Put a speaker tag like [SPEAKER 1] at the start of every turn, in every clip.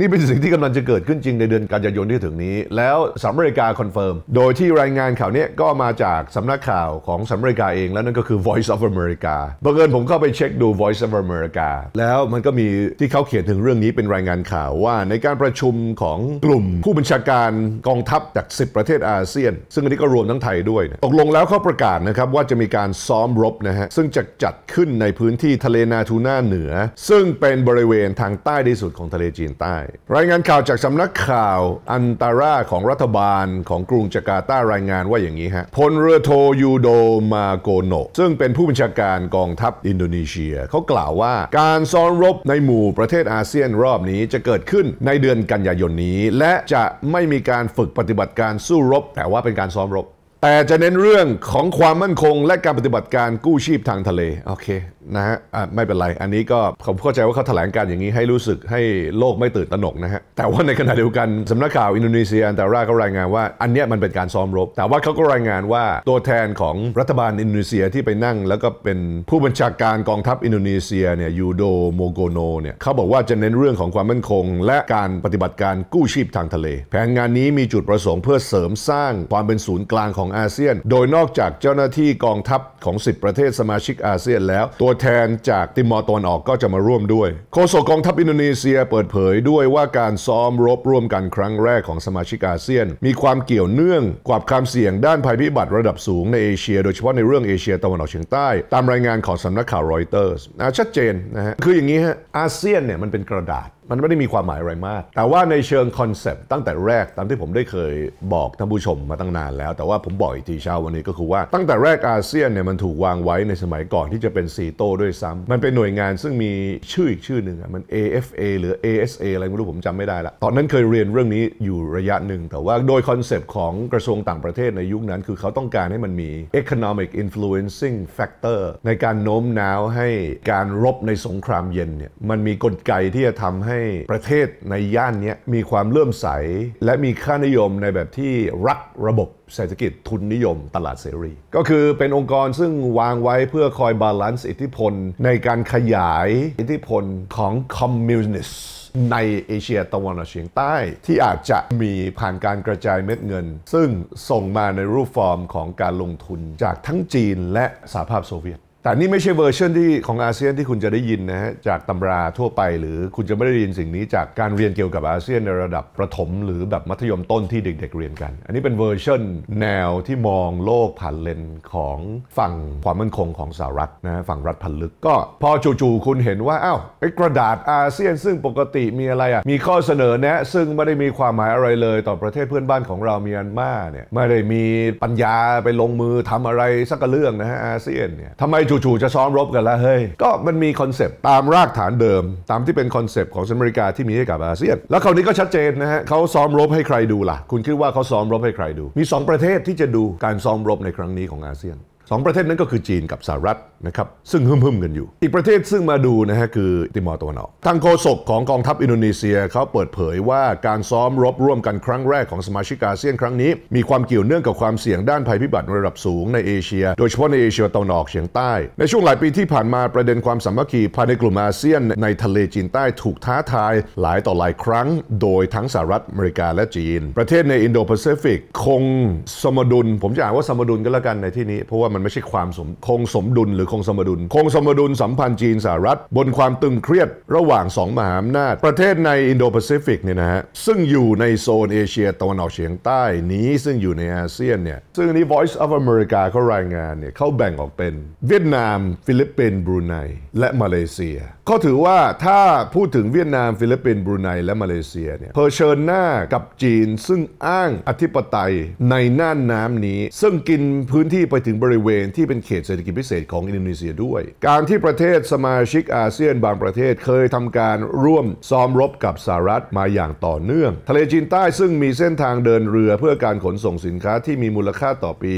[SPEAKER 1] นี่เป็นสิ่งที่กำลังจะเกิดขึ้นจริงในเดือนกันยายนที่ถึงนี้ แล้วสหรัฐอเมริกาคอนเฟิร์มโดยที่รายงานข่าวนี้ก็มาจากสำนักข่าวของสหรัฐอเมริกาเอง แล้วนั่นก็คือ Voice of America บังเอิญผมเข้าไปเช็คดู Voice of America แล้วมันก็มีที่เขาเขียนถึงเรื่องนี้เป็นรายงานข่าวว่าในการประชุมของกลุ่ม ผู้บัญชาการกองทัพจาก 10 ประเทศอาเซียน ซึ่งอันนี้ก็รวมทั้งไทยด้วยตกลงแล้วเขาประกาศนะครับว่าจะมีการซ้อมรบนะฮะซึ่งจะจัดขึ้นในพื้นที่ทะเลนาทูน่าเหนือ ซึ่งเป็นบริเวณทางใต้ที่สุดของทะเลจีนใต้รายงานข่าวจากสำนักข่าวอันตาราของรัฐบาลของกรุงจาการ์ตารายงานว่าอย่างนี้ฮะพลเรือโทยูโดมาโกโนซึ่งเป็นผู้บัญชาการกองทัพอินโดนีเซียเขากล่าวว่า การซ้อนรบในหมู่ประเทศอาเซียนรอบนี้จะเกิดขึ้นในเดือนกันยายนนี้ และจะไม่มีการฝึกปฏิบัติการสู้รบแต่ว่าเป็นการซ้อมรบ แต่จะเน้นเรื่องของความมั่นคงและการปฏิบัติการกู้ชีพทางทะเลโอเคนะฮะไม่เป็นไร อันนี้ก็ผมเข้าใจว่าเขาแถลงการอย่างนี้ ให้รู้สึกให้โลกไม่ตื่นตระหนกนะฮะ แต่ว่าในขณะเดียวกันสำนักข่าวอินโดนีเซียอันตาร่าก็รายงานว่า อันเนี้ยมันเป็นการซ้อมรบ แต่ว่าเขาก็รายงานว่า ตัวแทนของรัฐบาลอินโดนีเซียที่ไปนั่ง แล้วก็เป็นผู้บัญชาการกองทัพอินโดนีเซียเนี่ยยูโดโมโกโนเนี่ยเขาบอกว่าจะเน้นเรื่องของความมั่นคง และการปฏิบัติการกู้ชีพทางทะเล แผนงานนี้มีจุดประสงค์เพื่อเสริมสร้างความเป็นศูนย์กลางของอาเซียน โดยนอกจากเจ้าหน้าที่กองทัพของ10ประเทศสมาชิกอาเซียน แล้วตัวแทนจากติมอร์ตอนออกก็จะมาร่วมด้วยโฆษกกองทัพอินโดนีเซียเปิดเผยด้วยว่าการซ้อมรบร่วมกันครั้งแรกของสมาชิกอาเซียน มีความเกี่ยวเนื่องกับความเสี่ยงด้านภัยพิบัติระดับสูงในเอเชียโดยเฉพาะในเรื่องเอเชียตะวันออกเฉียงใต้ตาม รายงานของสำนักข่าวรอยเตอร์สชัดเจนนะฮะคืออย่างนี้ฮะ อาเซียนเนี่ยมันเป็นกระดาษมันไม่ได้มีความหมายอะไรมาก แต่ว่าในเชิงคอนเซปต์ตั้งแต่แรกตามที่ผมได้เคยบอกท่านผู้ชมมาตั้งนานแล้ว แต่ว่าผมบอกอีกทีเช้าวันนี้ก็คือว่า ตั้งแต่แรกอาเซียนเนี่ยมันถูกวางไว้ในสมัยก่อนที่จะเป็นซีโต้ด้วยซ้ำมันเป็นหน่วยงานซึ่งมีชื่ออีกชื่อหนึ่งมัน AFA หรือ ASA อะไร ไม่รู้ผมจำไม่ได้ละตอนนั้นเคยเรียนเรื่องนี้อยู่ระยะหนึ่งแต่ว่าโดยคอนเซปต์ของกระทรวงต่างประเทศในยุคนั้น คือเขาต้องการให้มันมี economic influencing factor ในการโน้มน้าวให้การรบในสงครามเย็นเนี่ยมันมีกลไกที่จะทำใหให้ประเทศในย่านนี้มีความเลื่อมใส และมีค่านิยมในแบบที่รักระบบเศรษฐกิจทุนนิยมตลาดเสรีก็คือเป็นองค์กรซึ่งวางไว้เพื่อคอยบาลานซ์อิทธิพลในการขยายอิทธิพลของคอมมิวนิสต์ในเอเชียตะวันออกเฉียงใต้ที่อาจจะมีผ่านการกระจายเม็ดเงิน ซึ่งส่งมาในรูปฟอร์มของการลงทุนจากทั้งจีนและสหภาพโซเวียตแต่นี่ไม่ใช่เวอร์ชันที่ของอาเซียนที่คุณจะได้ยินนะฮะจากตำราทั่วไป หรือคุณจะไม่ได้ยินสิ่งนี้จากการเรียนเกี่ยวกับอาเซียนในระดับประถมหรือแบบมัธยมต้นที่เด็กๆเรียนกัน อันนี้เป็นเวอร์ชันแนวที่มองโลกผ่านเลนของฝั่งความมั่นคงของสหรัฐนะฝั่งรัฐพันลึกก็ พอจู่ๆคุณเห็นว่าอ้าวไอ้กระดาษอาเซียน ซึ่งปกติมีอะไรอ่ะมีข้อเสนอแนะซึ่งไม่ได้มีความหมายอะไรเลยต่อประเทศเพื่อนบ้านของเราเมียนมาเนี่ยไม่ได้มีปัญญาไปลงมือทำอะไรสักเรื่องนะฮะอาเซียนเนี่ยทำไมจู่ๆจะซ้อมรบกันแล้วเฮ้ย ก็มันมีคอนเซปต์ตามรากฐานเดิมตามที่เป็นคอนเซปต์ของสหรัฐอเมริกาที่มีให้กับอาเซียน แล้วคราวนี้ก็ชัดเจนนะฮะเขาซ้อมรบให้ใครดูล่ะ คุณคิดว่าเขาซ้อมรบให้ใครดู มี 2 ประเทศที่จะดูการซ้อมรบในครั้งนี้ของอาเซียนสองประเทศนั้นก็คือจีนกับสหรัฐ นะครับ ซึ่งหึ่มๆ กันอยู่ อีกประเทศซึ่งมาดูนะฮะคือติมอร์ตะวันออกทางโฆษกของกองทัพอินโดนีเซียเขาเปิดเผยว่าการซ้อมรบร่วมกันครั้งแรกของสมาชิกอาเซียนครั้งนี้มีความเกี่ยวเนื่องกับความเสี่ยงด้านภัยพิบัติระดับสูงในเอเชีย โดยเฉพาะในเอเชียตะวันออกเฉียงใต้ในช่วงหลายปีที่ผ่านมาประเด็นความสามัคคีภายในกลุ่มอาเซียนในทะเลจีนใต้ถูกท้าทายหลายต่อหลายครั้งโดยทั้งสหรัฐอเมริกาและจีน ประเทศในอินโดแปซิฟิก คงสมดุลผมจะอ่านว่าสมดุลกนแล้วกันในที่นี้เพราะว่ามันันไม่ใช่ความสมคงสมดุลหรือคงสมดุลคงสมดุลสัมพันธ์จีนสหรัฐ บนความตึงเครียดระหว่าง 2 มหาอำนาจประเทศในอินโดแปซิฟิกเนี่ยนะฮะซึ่งอยู่ในโซนเอเชีย ตะวันออกเฉียงใต้ นี้ ซึ่งอยู่ในอาเซียนเนี่ยซึ่งนี้ Voice of America เขารายงานเนี่ยเขาแบ่งออกเป็นเวียดนาม ฟิลิปปินส์บรูไนและมาเลเซียเขาถือว่าถ้าพูดถึงเวียดนามฟิลิปปินส์บรูไนและมาเลเซียเนี่ยเผชิญหน้ากับจีน ซึ่งอ้างอธิปไตยในน่านน้ำนี้ซึ่งกินพื้นที่ไปถึงบริเวเวณที่เป็นเขตเศรษฐกิจพิเศษของอินโดนีเซียด้วย การที่ประเทศสมาชิกอาเซียนบางประเทศเคยทำการร่วมซ้อมรบกับสหรัฐมาอย่างต่อเนื่อง ทะเลจีนใต้ซึ่งมีเส้นทางเดินเรือเพื่อการขนส่งสินค้าที่มีมูลค่าต่อปี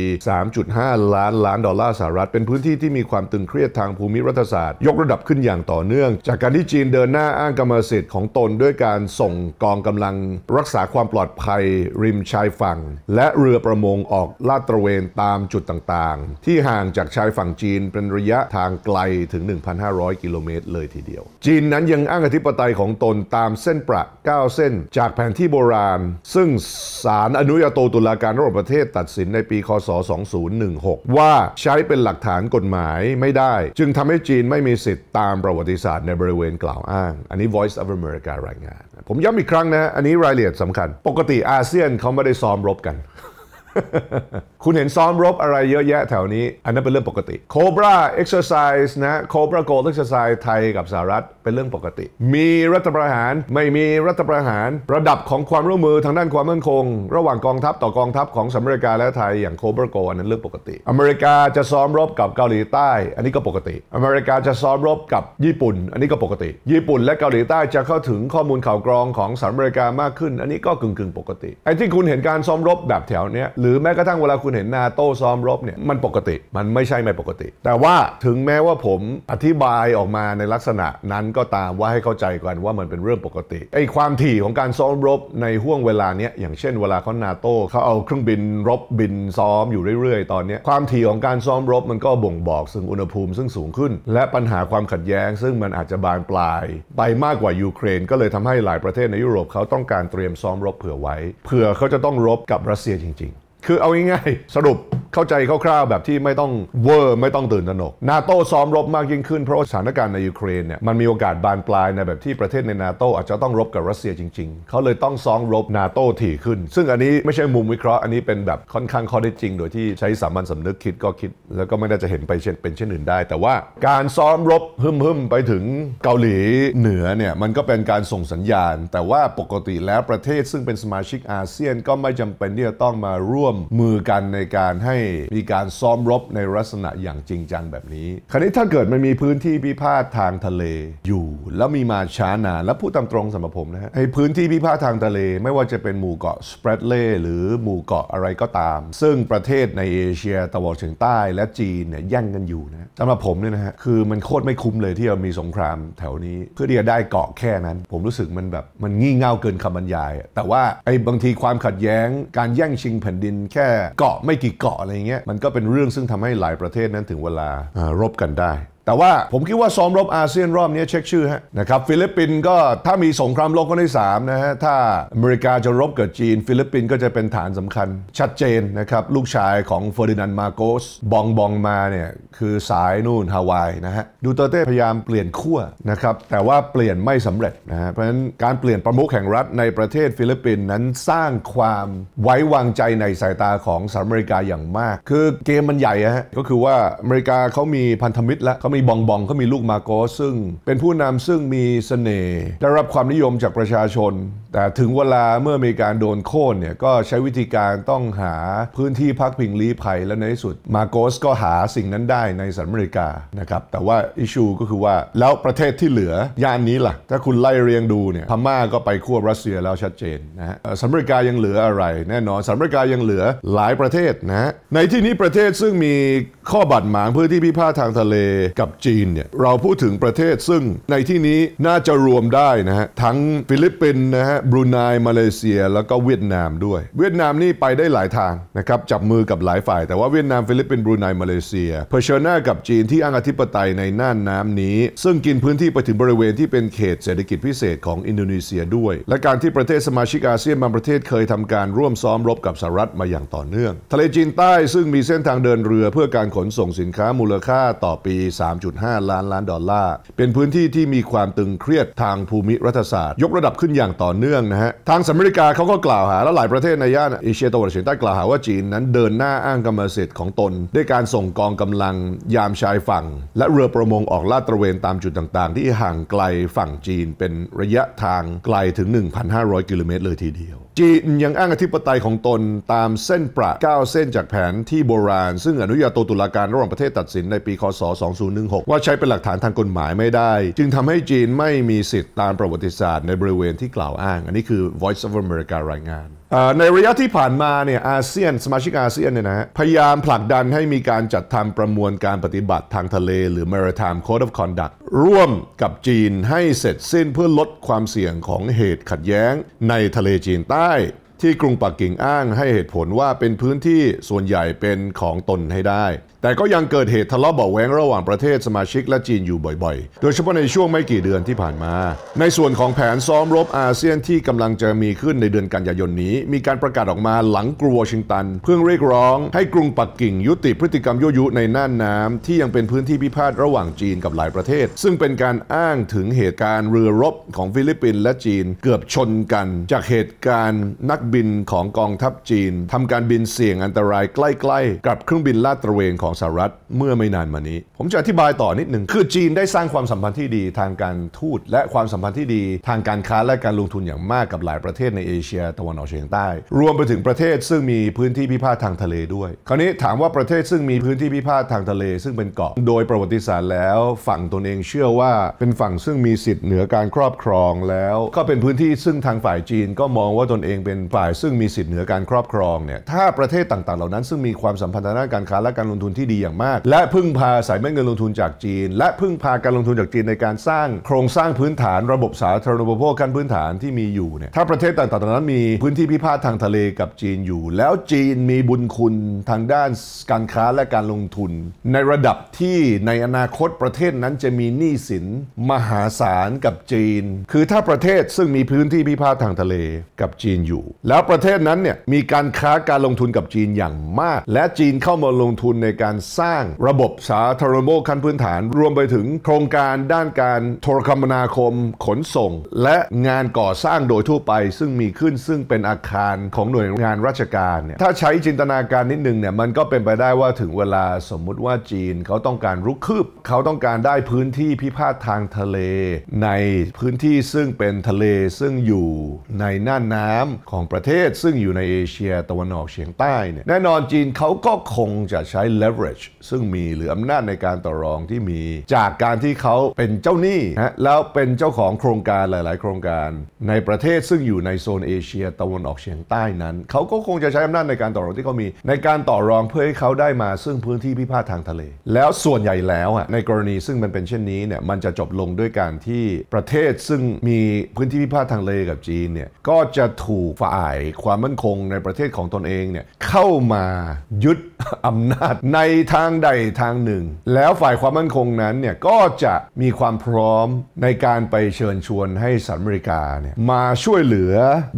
[SPEAKER 1] 3.5 ล้านล้านดอลลาร์สหรัฐ เป็นพื้นที่ที่มีความตึงเครียดทางภูมิรัฐศาสตร์ยกระดับขึ้นอย่างต่อเนื่อง จากการที่จีนเดินหน้าอ้างกรรมสิทธิ์ของตนด้วยการส่งกองกำลังรักษาความปลอดภัยริมชายฝั่งและเรือประมงออกลาดตระเวนตามจุดต่างที่ห่างจากชายฝั่งจีนเป็นระยะทางไกลถึง 1,500 กิโลเมตรเลยทีเดียว จีนนั้นยังอ้างอธิปไตยของตนตามเส้นประ 9 เส้น จากแผนที่โบราณ ซึ่งศาลอนุญาโตตุลาการระหว่างประเทศตัดสินในปีคศ2016ว่าใช้เป็นหลักฐานกฎหมายไม่ได้ จึงทำให้จีนไม่มีสิทธิ์ตามประวัติศาสตร์ในบริเวณกล่าวอ้าง อันนี้ Voice of America รายงาน ผมย้ำอีกครั้งนะ อันนี้รายละเอียดสำคัญ ปกติอาเซียนเขาไม่ได้ซ้อมรบกันคุณเห็นซ้อมรบอะไรเยอะแยะแถวนี้ อันนั้นเป็นเรื่องปกติโคบราเอ็กซ์เซอร์ไซส์นะโคบราโกลเอ็กซ์เซอร์ไซส์ไทยกับสหรัฐเป็นเรื่องปกติ มีรัฐประหารไม่มีรัฐประหาร ระดับของความร่วมมือทางด้านความมั่นคง ระหว่างกองทัพต่อกองทัพของสหรัฐอเมริกาและไทยอย่างโคบราโกอันนั้นเรื่องปกติ อเมริกาจะซ้อมรบกับเกาหลีใต้ อันนี้ก็ปกติ อเมริกาจะซ้อมรบกับญี่ปุ่น อันนี้ก็ปกติ ญี่ปุ่นและเกาหลีใต้จะเข้าถึงข้อมูลข่าวกรองของสหรัฐอเมริกามากขึ้น อันนี้ก็กึ่งๆ ปกติไอ้ที่คุณเห็นการซ้อมรบแบบแถวเนี้ยหรือแม้กระทั่งเวลาคุณเห็นนาโต้ซ้อมรบเนี่ยมันปกติมันไม่ใช่ไม่ปกติ แต่ว่าถึงแม้ว่าผมอธิบายออกมาในลักษณะนั้นก็ตามว่าให้เข้าใจกันว่ามันเป็นเรื่องปกติไอ้ความถี่ของการซ้อมรบในห่วงเวลาเนี้ยอย่างเช่นเวลาเขานาโต้เขาเอาเครื่องบินรบบินซ้อมอยู่เรื่อยๆ ตอนนี้ความถี่ของการซ้อมรบมันก็บ่งบอกซึ่งอุณหภูมิซึ่งสูงขึ้น และปัญหาความขัดแย้งซึ่งมันอาจจะบานปลายไปมากกว่ายูเครนก็เลยทำให้หลายประเทศในยุโรปเขาต้องการเตรียมซ้อมรบเผื่อไว้เผื่อเขาจะต้องรบกับรัสเซียจริง ๆคือเอาง่ายๆ สรุปเข้าใจคร่าว ๆ แบบที่ไม่ต้องเวอร์ ไม่ต้องตื่นตระหนกนาโต้ซ้อมรบมากยิ่งขึ้นเพราะสถานการณ์ในยูเครนเนี่ยมันมีโอกาสบานปลายในแบบที่ประเทศในนาโตอาจจะต้องรบกับรัสเซียจริง ๆ เขาเลยต้องซ้อมรบนาโต้ถี่ขึ้น ซึ่งอันนี้ไม่ใช่มุมวิเคราะห์อันนี้เป็นแบบค่อนข้างข้อได้จริงโดยที่ใช้สามัญสำนึกคิดก็คิด แล้วก็ไม่ได้จะเห็นไปเช่น เป็นเช่นอื่นได้แต่ว่าการซ้อมรบหึ่มๆไปถึงเกาหลีเหนือเนี่ยมันก็เป็นการส่งสัญญาณ แต่ว่าปกติแล้วประเทศซึ่งเป็นสมาชิกอาเซียนก็ไม่จำเป็นที่จะต้องมาร่วมมมือกันในการให้มีการซ้อมรบในลักษณะอย่างจริงจังแบบนี้ คราวนี้ถ้าเกิดมันมีพื้นที่พิพาททางทะเลอยู่แล้วมีมาช้านานและผู้ตามตรงสำหรับผมนะฮะไอพื้นที่พิพาททางทะเลไม่ว่าจะเป็นหมู่เกาะสเปรดเล่หรือหมู่เกาะอะไรก็ตาม ซึ่งประเทศในเอเชียตะวันออกเฉียงใต้และจีนเนี่ยแย่งกันอยู่นะสำหรับผมเนี่ยนะฮะคือมันโคตรไม่คุ้มเลยที่เรามีสงครามแถวนี้เพื่อที่จะได้เกาะแค่นั้น ผมรู้สึกมันแบบมันงี่เง่าเกินคำบรรยายแต่ว่าไอ้บางทีความขัดแย้ง การแย่งชิงแผ่นดินแค่เกาะไม่กี่เกาะอะไรเงี้ยมันก็เป็นเรื่องซึ่งทำให้หลายประเทศนั้นถึงเวลารบกันได้แต่ว่าผมคิดว่าซ้อมรบอาเซียนรอบนี้เช็คชื่อฮะนะครับฟิลิปปินส์ก็ถ้ามีสงครามโลกครั้งที่3นะฮะ ถ้าอเมริกาจะรบกับจีน ฟิลิปปินส์ก็จะเป็นฐานสำคัญชัดเจนนะครับ ลูกชายของเฟอร์ดินานด์มาโกส บองบองมาเนี่ย คือสายนู่นฮาวายนะฮะดูเตเต้พยายามเปลี่ยนขั้วนะครับ แต่ว่าเปลี่ยนไม่สำเร็จนะฮะเพราะฉะนั้นการเปลี่ยนประมุขแห่งรัฐในประเทศฟิลิปปินส์นั้นสร้างความไว้วางใจในสายตาของสหรัฐอเมริกาอย่างมาก คือเกมมันใหญ่ฮะก็คือว่าอเมริกาเขามีพันธมิตรแล้เมีบองบองเขามีลูกมาโกซึ่งเป็นผู้นำซึ่งมีเสน่ห์ได้รับความนิยมจากประชาชน แต่ถึงเวลาเมื่อมีการโดนโค่นเนี่ยก็ใช้วิธีการต้องหาพื้นที่พักพิงลี้ภัยและในที่สุดมาโกสก็หาสิ่งนั้นได้ในสหรัฐอเมริกานะครับแต่ว่าอิชูก็คือว่าแล้วประเทศที่เหลือย่านนี้ล่ะ ถ้าคุณไล่เรียงดูเนี่ยพม่าก็ไปคั่วรัสเซียแล้วชัดเจนนะฮะสหรัฐอเมริกายังเหลืออะไรแน่นอนสหรัฐอเมริกายังเหลือหลายประเทศนะในที่นี้ประเทศซึ่งมีข้อบตดหมางพื้นที่พิพาททางทะเลกับจีนเนี่ยเราพูดถึงประเทศซึ่งในที่นี้น่าจะรวมได้นะฮะทั้งฟิลิปปินส์นะฮะบรูไนมาเลเซีย แล้วก็เวียดนามด้วย เวียดนามนี่ไปได้หลายทางนะครับจับมือกับหลายฝ่าย แต่ว่าเวียดนามฟิลิปปินส์บรูไนมาเลเซียเผชิญหน้ากับจีนที่อ้างอธิปไตยในน่านน้ำนี้ ซึ่งกินพื้นที่ไปถึงบริเวณที่เป็นเขตเศรษฐกิจพิเศษของอินโดนีเซียด้วย และการที่ประเทศสมาชิกอาเซียนบางประเทศเคยทำการร่วมซ้อมรบกับสหรัฐมาอย่างต่อเนื่อง ทะเลจีนใต้ซึ่งมีเส้นทางเดินเรือเพื่อการขนส่งสินค้ามูลค่าต่อปี3 3.5 ล้านล้านดอลลาร์เป็นพื้นที่ที่มีความตึงเครียดทางภูมิรัฐศาสตร์ ยกระดับขึ้นอย่างต่อเนื่องนะฮะ ทางสหรัฐอเมริกาเขาก็กล่าวหา และหลายประเทศในย่านเอเชียตะวันเฉียงใต้กล่าวหาว่าจีนนั้นเดินหน้าอ้างกรรมสิทธิ์ของตนด้วยการส่งกองกำลังยามชายฝั่งและเรือประมงออกลาดตระเวนตามจุดต่าง ๆ ที่ห่างไกลฝั่งจีนเป็นระยะทางไกลถึง 1,500 กิโลเมตรเลยทีเดียว จีนยังอ้างอธิปไตยของตนตามเส้นประ9เส้นจากแผน ที่โบราณซึ่งอนุญาโตตุลาการระหว่างประเทศตัดสินในปีคศ2 0 1 116ว่าใช้เป็นหลักฐานทางกฎหมายไม่ได้ จึงทำให้จีนไม่มีสิทธิ์ตามประวัติศาสตร์ในบริเวณที่กล่าวอ้าง อันนี้คือ Voice of America รายงานในระยะที่ผ่านมาเนี่ยอาเซียน สมาชิกอาเซียนเนี่ยนะพยายามผลักดันให้มีการจัดทำประมวลการปฏิบัติทางทะเล หรือ Maritime Code of Conduct ร่วมกับจีนให้เสร็จสิ้นเพื่อลดความเสี่ยงของเหตุขัดแย้งในทะเลจีนใต้ที่กรุงปักกิ่งอ้างให้เหตุผลว่าเป็นพื้นที่ส่วนใหญ่เป็นของตนให้ได้ แต่ก็ยังเกิดเหตุทะเลาะเบาแวงระหว่างประเทศสมาชิกและจีนอยู่บ่อยๆ โดยเฉพาะในช่วงไม่กี่เดือนที่ผ่านมา ในส่วนของแผนซ้อมรบอาเซียนที่กำลังจะมีขึ้นในเดือนกันยายนนี้ มีการประกาศออกมาหลังกรุงวอชิงตันเพื่อเรียกร้อง ให้กรุงปักกิ่งยุติพฤติกรรมยั่วยุในน่านน้ำที่ยังเป็นพื้นที่พิพาทระหว่างจีนกับหลายประเทศ ซึ่งเป็นการอ้างถึงเหตุการณ์เรือรบของฟิลิปปินส์และจีนเกือบชนกันจากเหตุการณ์นักบินของกองทัพจีน ทำการบินเสี่ยงอันตรายใกล้ๆกับเครื่องบินลาดตระเวนของสหรัฐเมื่อไม่นานมานี้ ผมจะอธิบายต่อนิดหนึ่งคือจีนได้สร้างความสัมพันธ์ที่ดีทางการทูต และความสัมพันธ์ที่ดี ทางการค้าและการลงทุนอย่างมากกับหลายประเทศในเอเชียตะวันออกเฉียงใต้ รวมไปถึงประเทศ ซึ่งมีพื้นที่พิพาททางทะเล ด้วย คราวนี้ถามว่าประเทศซึ่งมีพื้นที่พิพาททางทะเล ซึ่งเป็นเกาะโดยประวัติศาสตร์แล้วฝั่งตนเองเชื่อว่าเป็นฝั่งซึ่งมีสิทธิ์เหนือการครอบครองแล้ว ก็เป็นพื้นที่ซึ่งทางฝ่ายจีนก็มองว่าตนเองเป็นฝ่ายซึ่งมีสิทธิ์เหนือการครอบครองเนี่ย ถ้าประเทศต่างๆเหล่านั้นซึ่งมีความสัมพันธ์ทางด้านการค้าและการลงทุนที่ดีอย่างมาก และพึ่งพาสายเมเงินลงทุนจากจีน และพึ่งพาการลงทุนจากจีนในการสร้าง โครงสร้างพื้นฐานระบบสาธารณูปโภคขั้นพื้นฐานที่มีอยู่เนี่ย ถ้าประเทศต่างๆเหล่านั้น มีพื้นที่พิพาททางทะเลกับจีนอยู่ แล้วจีนมีบุญคุณทางด้านการค้าและการลงทุน ในระดับที่ในอนาคตประเทศนั้นจะมีหนี้สิน มหาศาลกับจีน คือถ้าประเทศซึ่งมีพื้นที่พิพาททางทะเลกับจีนอยู่แล้วประเทศนั้นเนี่ยมีการค้าการลงทุนกับจีนอย่างมาก และจีนเข้ามาลงทุนในการสร้างระบบสาธารณูปขั้นพื้นฐานรวมไปถึงโครงการด้านการโทรคมนาคม ขนส่ง และงานก่อสร้างโดยทั่วไป ซึ่งมีขึ้นซึ่งเป็นอาคารของหน่วยงานราชการเนี่ยถ้าใช้จินตนาการนิดนึงเนี่ยมันก็เป็นไปได้ว่าถึงเวลาสมมุติว่าจีนเขาต้องการรุกคืบ เขาต้องการได้พื้นที่พิพาททางทะเล ในพื้นที่ซึ่งเป็นทะเลซึ่งอยู่ในน่านน้ำของประเทศซึ่งอยู่ในเอเชียตะวันออกเฉียงใต้เนี่ยแน่นอนจีนเขาก็คงจะใช้ leverage ซึ่งมีหรืออำนาจในการต่อรองที่มี จากการที่เขาเป็นเจ้าหนี้ฮะแล้วเป็นเจ้าของโครงการหลาย ๆ โครงการ ในประเทศซึ่งอยู่ในโซนเอเชียตะวันออกเฉียงใต้นั้นเขาก็คงจะใช้อำนาจในการต่อรองที่เขามีในการต่อรองเพื่อให้เขาได้มาซึ่งพื้นที่พิพาททางทะเล แล้วส่วนใหญ่แล้วอ่ะในกรณีซึ่งมันเป็นเช่นนี้เนี่ยมันจะจบลงด้วยการที่ประเทศซึ่งมีพื้นที่พิพาททางทะเลกับจีนเนี่ยก็จะถูกฝ่าายความมั่นคงในประเทศของตนเองเนี่ยเข้ามายึดอำนาจในทางใดทางหนึ่ง แล้วฝ่ายความมั่นคงนั้นเนี่ยก็จะมีความพร้อมในการไปเชิญชวนให้สหรัฐอเมริกาเนี่ยมาช่วยเหลือ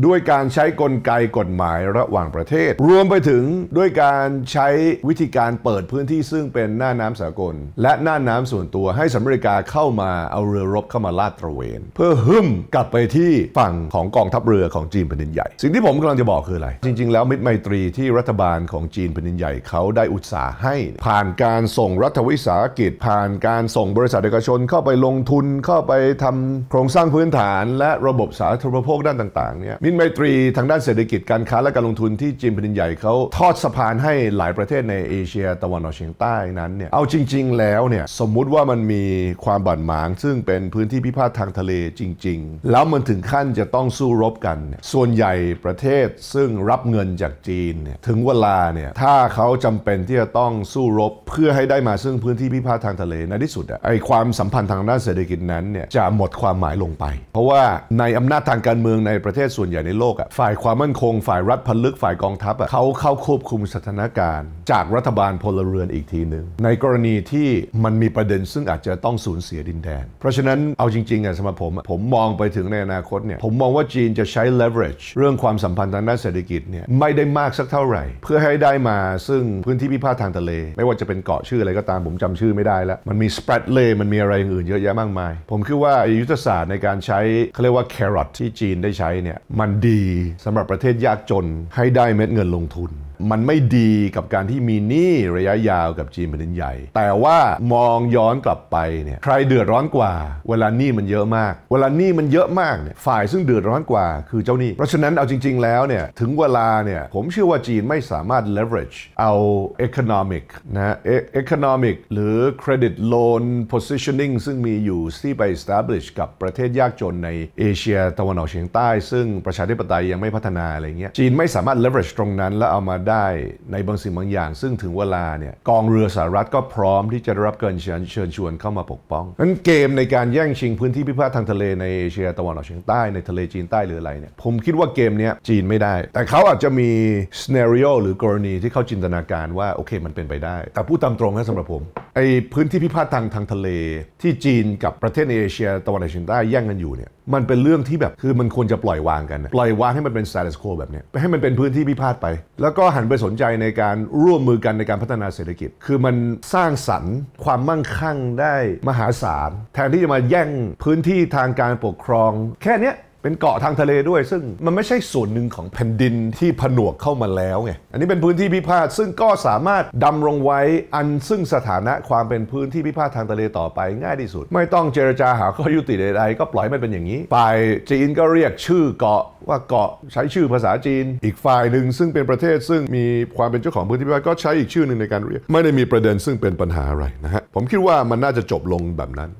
[SPEAKER 1] ด้วยการใช้กลไกกฎหมายระหว่างประเทศ รวมไปถึงด้วยการใช้วิธีการเปิดพื้นที่ซึ่งเป็นหน้าน้ำสากลและหน้าน้ำส่วนตัวให้สหรัฐอเมริกาเข้ามาเอาเรือรบเข้ามาลาดตระเวนเพื่อหึ่มกลับไปที่ฝั่งของกองทัพเรือของจีนแผ่นดินใหญ่สิ่งที่ผมกำลังจะบอกคืออะไร จริงๆ แล้วมิตรไมตรีที่รัฐบาลของจีนแผ่นดินใหญ่เขาได้อุตสาห์ให้ ผ่านการส่งรัฐวิสาหกิจผ่านการส่งบริษัทเอกชนเข้าไปลงทุนเข้าไปทำโครงสร้างพื้นฐาน และระบบสาธารณูปโภคด้านต่างๆเนี่ย มิตรไมตรีทางด้านเศรษฐกิจการค้าและการลงทุนที่จีนแผ่นดินใหญ่เขาทอดสะพานให้หลายประเทศในเอเชียตะวันออกเฉียงใต้นั้นเนี่ย เอาจริงๆ แล้วเนี่ยสมมุติว่ามันมีความบาดหมาง ซึ่งเป็นพื้นที่พิพาททางทะเลจริง ๆ แล้วมันถึงขั้นจะต้องสู้รบกันส่วนใหญ่ประเทศซึ่งรับเงินจากจีนเนี่ยถึงเวลาเนี่ยถ้าเขาจำเป็นที่จะต้องสู้รบเพื่อให้ได้มาซึ่งพื้นที่พิพาททางทะเลในที่สุดอะไอความสัมพันธ์ทางด้านเศรษฐกิจนั้นเนี่ยจะหมดความหมายลงไป เพราะว่าในอำนาจทางการเมืองในประเทศส่วนใหญ่ในโลกอะฝ่ายความมั่นคงฝ่ายรัฐพลึกฝ่ายกองทัพอะเขาเข้าควบคุมสถานการณ์ จากรัฐบาลพลเรือนอีกทีหนึ่งในกรณีที่มันมีประเด็นซึ่งอาจจะต้องสูญเสียดินแดนเพราะฉะนั้นเอาจริงๆอะสมมติผมผมมองไปถึงในอนาคตเนี่ยผมมองว่าจีนจะใช้ leverage เรื่องความความสัมพันธ์ทางด้านเศรษฐกิจเนี่ยไม่ได้มากสักเท่าไหร่ เพื่อให้ได้มาซึ่งพื้นที่พิพาททางทะเล ไม่ว่าจะเป็นเกาะชื่ออะไรก็ตามผมจำชื่อไม่ได้แล้ว มันมีสเปรดเลยมันมีอะไรอื่นเยอะแยะมากมาย ผมคิดว่ายุทธศาสตร์ในการใช้เขาเรียกว่าแครอทที่จีนได้ใช้เนี่ยมันดีสำหรับประเทศยากจนให้ได้เม็ดเงินลงทุนมันไม่ดีกับการที่มีหนี้ระยะยาวกับจีนเป็นินใหญ่ แต่ว่ามองย้อนกลับไปเนี่ยใครเดือดร้อนกว่า เวลาหนี้มันเยอะมาก เวลาหนี้มันเยอะมากเนี่ยฝ่ายซึ่งเดือดร้อนกว่า คือเจ้าหนี้เพราะฉะนั้นเอาจริงจริงๆแล้วเนี่ย ถึงเวลาเนี่ย ผมเชื่อว่าจีนไม่สามารถ leverage เอา economic นะ economic หรือ credit loan positioning ซึ่งมีอยู่ที่ไป establish กับประเทศยากจนในเอเชียตะวันออกเฉียงใต้ ซึ่งประชาธิปไตยยังไม่พัฒนาอะไรเงี้ยจีนไม่สามารถ leverage ตรงนั้นแล้วเอามาได้ในบางสิ่งบางอย่าง ซึ่งถึงเวลาเนี่ย กองเรือสหรัฐก็พร้อมที่จะรับเกินเชิญชวนเข้ามาปกป้องนั้นเกม ในการแย่งชิงพื้นที่พิพาททางทะเลในเอเชียตะวันออกเฉียงใต้ในทะเลจีนใต้หรืออะไรเนี่ยผมคิดว่าเกมนี้จีนไม่ได้ แต่เขาอาจจะมีสเนริโอหรือกรณีที่เขาจินตนาการว่า โอเคมันเป็นไปได้ แต่พูดตามตรงนะสำหรับผมไอพื้นที่พิพาททางทางทะเล ที่จีนกับประเทศเอเชียตะวันออกเฉียงใต้แย่งกันอยู่เนี่ยมันเป็นเรื่องที่แบบคือมันควรจะปล่อยวางกัน ปล่อยวางให้มันเป็นส t ต t u s q โ o แบบนี้ไปให้มันเป็นพื้นที่พิพาทไป แล้วก็หันไปสนใจในการร่วมมือกันในการพัฒนาเศรษฐกิจ คือมันสร้างสรรค์ ความมั่งคั่งได้มหาศาลแทนที่จะมาแย่งพื้นที่ทางการปกครองแค่นี้เป็นเกาะทางทะเลด้วยซึ่งมันไม่ใช่ส่วนหนึ่งของแผ่นดินที่ผนวกเข้ามาแล้วไง อันนี้เป็นพื้นที่พิพาทซึ่งก็สามารถ ดำรงไว้อันซึ่งสถานะความเป็นพื้นที่พิพาททางทะเลต่อไปง่ายที่สุด ไม่ต้องเจรจาหาข้อยุติใดๆ ก็ปล่อยมันเป็นอย่างนี้ ฝ่ายจีนก็เรียกชื่อเกาะว่าเกาะใช้ชื่อภาษาจีน อีกฝ่ายหนึ่งซึ่งเป็นประเทศซึ่งมีความเป็นเจ้าของพื้นที่พิพาทก็ใช้อีกชื่อหนึ่งในการเรียกไม่ได้มีประเด็นซึ่งเป็นปัญหาอะไรนะฮะผมคิดว่ามันน่าจะจบลงแบบนั้น